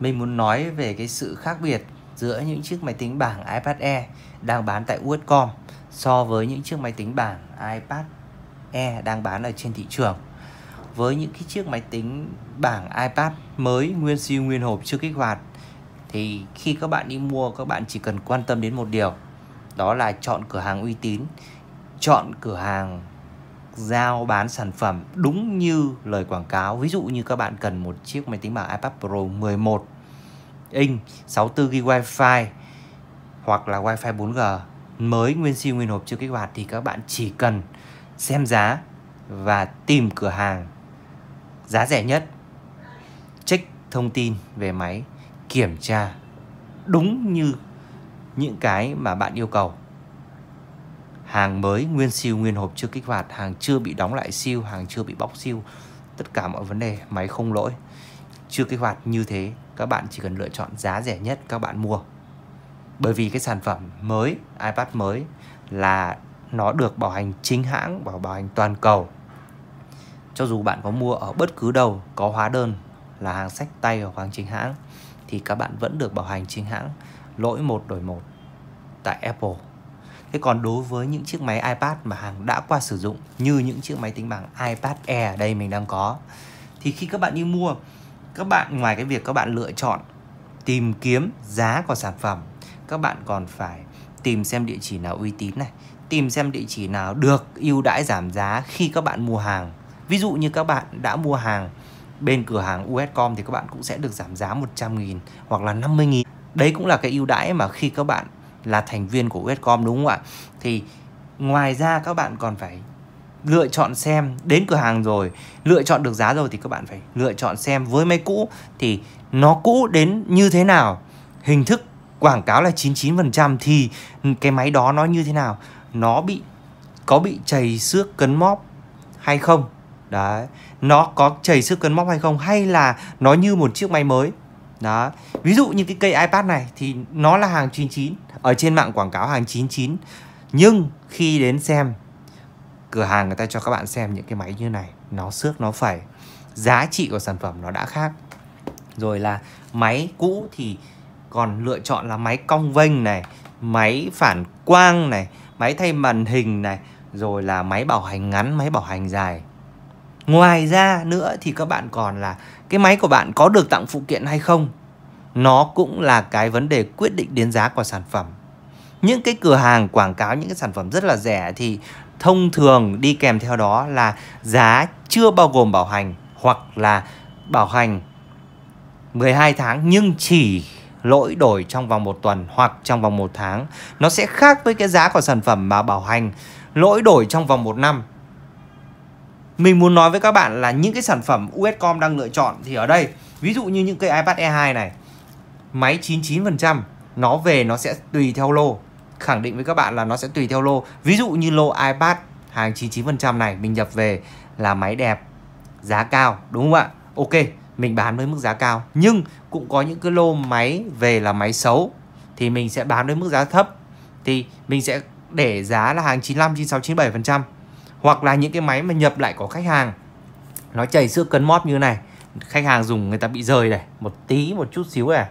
Mình muốn nói về cái sự khác biệt giữa những chiếc máy tính bảng iPad Air đang bán tại Uetcom so với những chiếc máy tính bảng iPad Air đang bán ở trên thị trường. Với những cái chiếc máy tính bảng iPad mới nguyên siêu nguyên hộp chưa kích hoạt thì khi các bạn đi mua các bạn chỉ cần quan tâm đến một điều đó là chọn cửa hàng uy tín, chọn cửa hàng giao bán sản phẩm đúng như lời quảng cáo. Ví dụ như các bạn cần một chiếc máy tính bảng iPad Pro 11 inch 64GB Wi-Fi hoặc là Wi-Fi 4G mới nguyên siêu nguyên hộp chưa kích hoạt thì các bạn chỉ cần xem giá và tìm cửa hàng giá rẻ nhất. Check thông tin về máy, kiểm tra đúng như những cái mà bạn yêu cầu hàng mới nguyên siêu nguyên hộp chưa kích hoạt hàng chưa bị đóng lại siêu hàng chưa bị bóc siêu tất cả mọi vấn đề máy không lỗi chưa kích hoạt như thế các bạn chỉ cần lựa chọn giá rẻ nhất các bạn mua bởi vì cái sản phẩm mới iPad mới là nó được bảo hành chính hãng và bảo hành toàn cầu cho dù bạn có mua ở bất cứ đâu có hóa đơn là hàng sách tay hoặc hàng chính hãng thì các bạn vẫn được bảo hành chính hãng lỗi một đổi một tại Apple Thế còn đối với những chiếc máy iPad mà hàng đã qua sử dụng như những chiếc máy tính bảng iPad Air đây mình đang có thì khi các bạn đi mua các bạn ngoài cái việc các bạn lựa chọn tìm kiếm giá của sản phẩm các bạn còn phải tìm xem địa chỉ nào uy tín này tìm xem địa chỉ nào được ưu đãi giảm giá khi các bạn mua hàng ví dụ như các bạn đã mua hàng bên cửa hàng UScom thì các bạn cũng sẽ được giảm giá 100.000 hoặc là 50.000 đấy cũng là cái ưu đãi mà khi các bạn là thành viên của Westcom đúng không ạ? Thì ngoài ra các bạn còn phải lựa chọn xem đến cửa hàng rồi lựa chọn được giá rồi thì các bạn phải lựa chọn xem với máy cũ thì nó cũ đến như thế nào hình thức quảng cáo là 99% thì cái máy đó nó như thế nào nó bị có bị chảy xước cấn móp hay không đấy nó có chảy xước cấn móp hay không hay là nó như một chiếc máy mới đó ví dụ như cái cây ipad này thì nó là hàng 99 ở trên mạng quảng cáo hàng 99 nhưng khi đến xem cửa hàng người ta cho các bạn xem những cái máy như này nó xước nó phải giá trị của sản phẩm nó đã khác rồi là máy cũ thì còn lựa chọn là máy cong vênh này máy phản quang này máy thay màn hình này rồi là máy bảo hành ngắn máy bảo hành dài ngoài ra nữa thì các bạn còn là cái máy của bạn có được tặng phụ kiện hay không nó cũng là cái vấn đề quyết định đến giá của sản phẩm những cái cửa hàng quảng cáo những cái sản phẩm rất là rẻ thì thông thường đi kèm theo đó là giá chưa bao gồm bảo hành hoặc là bảo hành 12 tháng nhưng chỉ lỗi đổi trong vòng một tuần hoặc trong vòng một tháng nó sẽ khác với cái giá của sản phẩm mà bảo hành lỗi đổi trong vòng một năm mình muốn nói với các bạn là những cái sản phẩm USCOM đang lựa chọn thì ở đây ví dụ như những cây iPad E2 này máy 99% nó về nó sẽ tùy theo lô khẳng định với các bạn là nó sẽ tùy theo lô ví dụ như lô iPad hàng 99% này mình nhập về là máy đẹp giá cao đúng không ạ ok mình bán với mức giá cao nhưng cũng có những cái lô máy về là máy xấu thì mình sẽ bán với mức giá thấp thì mình sẽ để giá là hàng 95 96 97 hoặc là những cái máy mà nhập lại của khách hàng nó chảy xước cân móp như này khách hàng dùng người ta bị rời này một tí một chút xíu này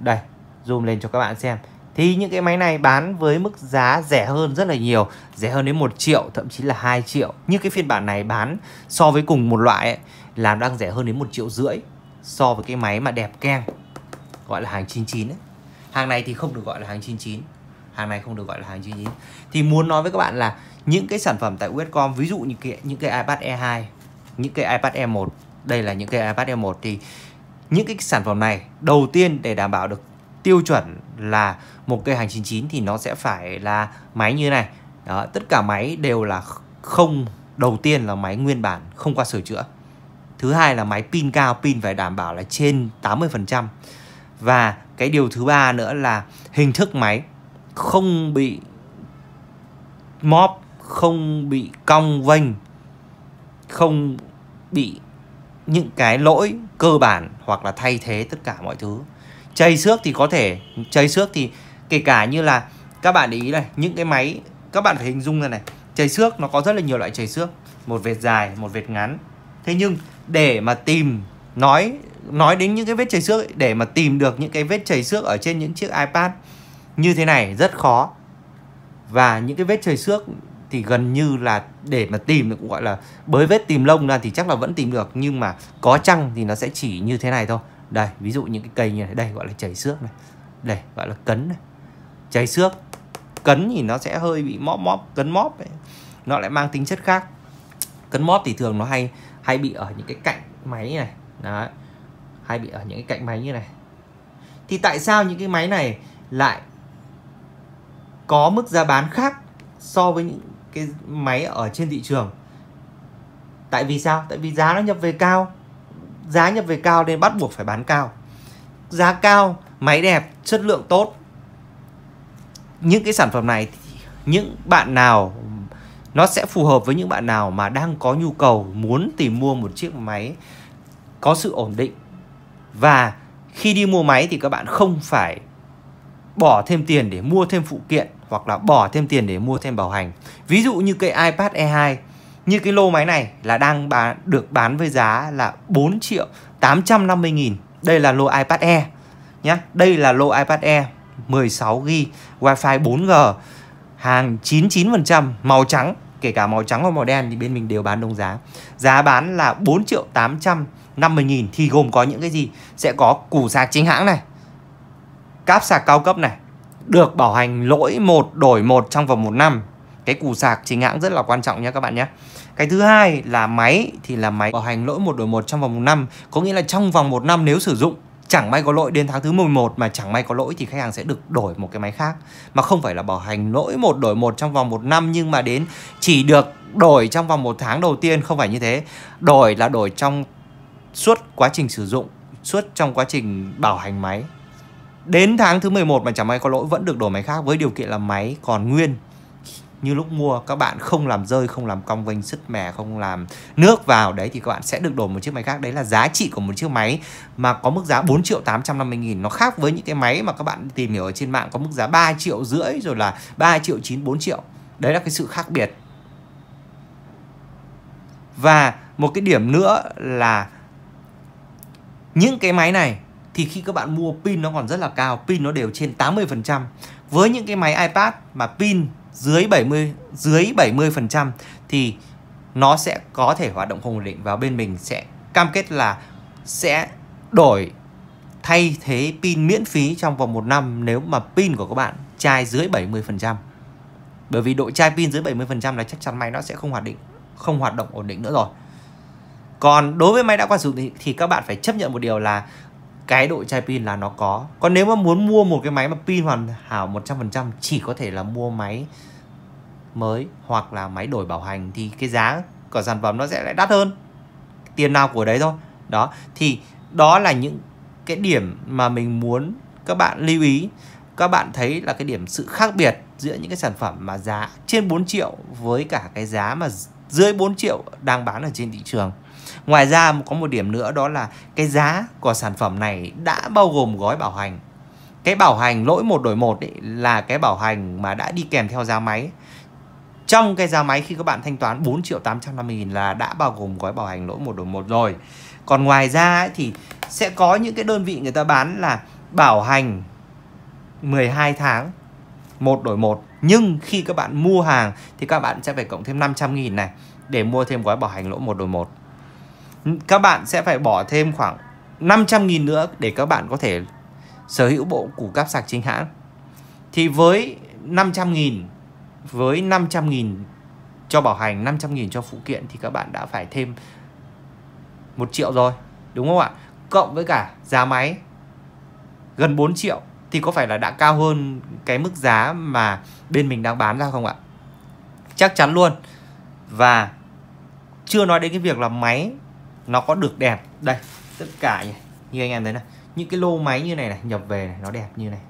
đây zoom lên cho các bạn xem thì những cái máy này bán với mức giá rẻ hơn rất là nhiều rẻ hơn đến 1 triệu thậm chí là 2 triệu như cái phiên bản này bán so với cùng một loại ấy, là đang rẻ hơn đến một triệu rưỡi so với cái máy mà đẹp keng gọi là hàng 99 ấy. hàng này thì không được gọi là hàng 99 hàng này không được gọi là hàng chi nhí thì muốn nói với các bạn là những cái sản phẩm tại Westcom ví dụ như cái, những cái iPad E2 những cái iPad E1 đây là những cái iPad E1 thì những cái sản phẩm này đầu tiên để đảm bảo được tiêu chuẩn là một cây hàng 99 thì nó sẽ phải là máy như này đó, tất cả máy đều là không đầu tiên là máy nguyên bản không qua sửa chữa thứ hai là máy pin cao pin phải đảm bảo là trên 80% và cái điều thứ ba nữa là hình thức máy không bị móp không bị cong vênh không bị những cái lỗi cơ bản hoặc là thay thế tất cả mọi thứ chây xước thì có thể chây xước thì kể cả như là các bạn ý này những cái máy các bạn phải hình dung ra này chày xước nó có rất là nhiều loại chày xước một vệt dài một vệt ngắn thế nhưng để mà tìm nói nói đến những cái vết chày xước để mà tìm được những cái vết chày xước ở trên những chiếc ipad như thế này rất khó và những cái vết chảy xước thì gần như là để mà tìm cũng gọi là bới vết tìm lông ra thì chắc là vẫn tìm được nhưng mà có chăng thì nó sẽ chỉ như thế này thôi đây ví dụ những cái cây như này đây gọi là chảy xước này đây gọi là cấn này chảy xước cấn thì nó sẽ hơi bị móp móp cấn móp ấy. nó lại mang tính chất khác cấn móp thì thường nó hay hay bị ở những cái cạnh máy này đó hay bị ở những cái cạnh máy như này thì tại sao những cái máy này lại có mức giá bán khác so với những cái máy ở trên thị trường tại vì sao tại vì giá nó nhập về cao giá nhập về cao nên bắt buộc phải bán cao giá cao máy đẹp chất lượng tốt những cái sản phẩm này những bạn nào nó sẽ phù hợp với những bạn nào mà đang có nhu cầu muốn tìm mua một chiếc máy có sự ổn định và khi đi mua máy thì các bạn không phải bỏ thêm tiền để mua thêm phụ kiện hoặc là bỏ thêm tiền để mua thêm bảo hành. Ví dụ như cây iPad E2 như cái lô máy này là đang bán được bán với giá là 4 triệu 850 nghìn. Đây là lô iPad E nhé. Đây là lô iPad E 16GB Wi-Fi 4G hàng 99% màu trắng kể cả màu trắng và màu đen thì bên mình đều bán đồng giá giá bán là 4 triệu 850 nghìn thì gồm có những cái gì sẽ có củ sạc chính hãng này cáp sạc cao cấp này được bảo hành lỗi một đổi một trong vòng một năm cái củ sạc chính hãng rất là quan trọng nhé các bạn nhé cái thứ hai là máy thì là máy bảo hành lỗi một đổi một trong vòng một năm có nghĩa là trong vòng một năm nếu sử dụng chẳng may có lỗi đến tháng thứ 11 mà chẳng may có lỗi thì khách hàng sẽ được đổi một cái máy khác mà không phải là bảo hành lỗi một đổi một trong vòng một năm nhưng mà đến chỉ được đổi trong vòng một tháng đầu tiên không phải như thế đổi là đổi trong suốt quá trình sử dụng suốt trong quá trình bảo hành máy Đến tháng thứ 11 mà chẳng may có lỗi vẫn được đổi máy khác với điều kiện là máy còn nguyên như lúc mua các bạn không làm rơi không làm cong vênh sứt mẻ không làm nước vào đấy thì các bạn sẽ được đổi một chiếc máy khác đấy là giá trị của một chiếc máy mà có mức giá 4 triệu 850 nghìn nó khác với những cái máy mà các bạn tìm hiểu ở trên mạng có mức giá 3 triệu rưỡi rồi là 3 triệu 9 4 triệu đấy là cái sự khác biệt và một cái điểm nữa là những cái máy này thì khi các bạn mua pin nó còn rất là cao pin nó đều trên 80% với những cái máy iPad mà pin dưới 70 dưới 70% thì nó sẽ có thể hoạt động không ổn định và bên mình sẽ cam kết là sẽ đổi thay thế pin miễn phí trong vòng một năm nếu mà pin của các bạn chai dưới 70%. Bởi vì độ chai pin dưới 70% là chắc chắn máy nó sẽ không hoạt định không hoạt động ổn định nữa rồi. Còn đối với máy đã qua sử dụng thì các bạn phải chấp nhận một điều là cái độ chai pin là nó có còn nếu mà muốn mua một cái máy mà pin hoàn hảo 100% chỉ có thể là mua máy mới hoặc là máy đổi bảo hành thì cái giá của sản phẩm nó sẽ lại đắt hơn tiền nào của đấy thôi đó thì đó là những cái điểm mà mình muốn các bạn lưu ý các bạn thấy là cái điểm sự khác biệt giữa những cái sản phẩm mà giá trên 4 triệu với cả cái giá mà dưới 4 triệu đang bán ở trên thị trường. Ngoài ra có một điểm nữa đó là cái giá của sản phẩm này đã bao gồm gói bảo hành. Cái bảo hành lỗi một đổi một ấy là cái bảo hành mà đã đi kèm theo giá máy. Trong cái giá máy khi các bạn thanh toán 4 triệu 850 nghìn là đã bao gồm gói bảo hành lỗi một đổi một rồi. Còn ngoài ra ấy thì sẽ có những cái đơn vị người ta bán là bảo hành 12 tháng một đổi một nhưng khi các bạn mua hàng thì các bạn sẽ phải cộng thêm 500 nghìn này để mua thêm gói bảo hành lỗ một đổi một Các bạn sẽ phải bỏ thêm khoảng 500 nghìn nữa để các bạn có thể sở hữu bộ củ cáp sạc chính hãng. Thì với 500 nghìn với 500 nghìn cho bảo hành, 500 nghìn cho phụ kiện thì các bạn đã phải thêm 1 triệu rồi, đúng không ạ? Cộng với cả giá máy gần 4 triệu thì có phải là đã cao hơn cái mức giá mà bên mình đang bán ra không ạ chắc chắn luôn và chưa nói đến cái việc là máy nó có được đẹp đây tất cả như, như anh em thấy này những cái lô máy như này này nhập về này nó đẹp như này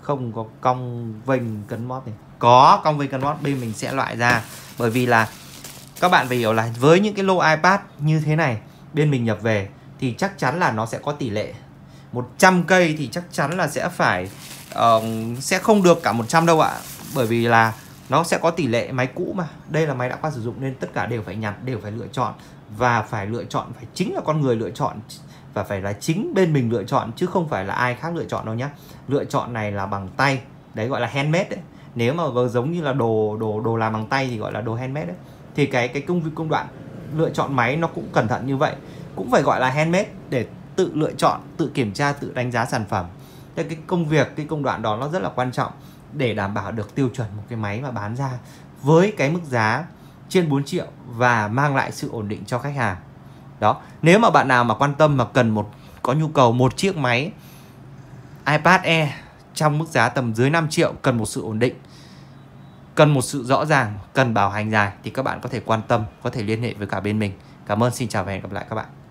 không có cong vênh cấn mót này có cong vênh cấn mót bên mình sẽ loại ra bởi vì là các bạn phải hiểu là với những cái lô iPad như thế này bên mình nhập về thì chắc chắn là nó sẽ có tỷ lệ 100 cây thì chắc chắn là sẽ phải uh, sẽ không được cả 100 đâu ạ bởi vì là nó sẽ có tỷ lệ máy cũ mà đây là máy đã qua sử dụng nên tất cả đều phải nhặt đều phải lựa chọn và phải lựa chọn phải chính là con người lựa chọn và phải là chính bên mình lựa chọn chứ không phải là ai khác lựa chọn đâu nhá lựa chọn này là bằng tay đấy gọi là handmade đấy nếu mà giống như là đồ đồ đồ làm bằng tay thì gọi là đồ handmade đấy thì cái cái công việc công đoạn lựa chọn máy nó cũng cẩn thận như vậy cũng phải gọi là handmade để tự lựa chọn tự kiểm tra tự đánh giá sản phẩm thế cái công việc cái công đoạn đó nó rất là quan trọng để đảm bảo được tiêu chuẩn một cái máy mà bán ra với cái mức giá trên 4 triệu và mang lại sự ổn định cho khách hàng đó nếu mà bạn nào mà quan tâm mà cần một có nhu cầu một chiếc máy iPad Air trong mức giá tầm dưới 5 triệu cần một sự ổn định cần một sự rõ ràng cần bảo hành dài thì các bạn có thể quan tâm có thể liên hệ với cả bên mình cảm ơn xin chào và hẹn gặp lại các bạn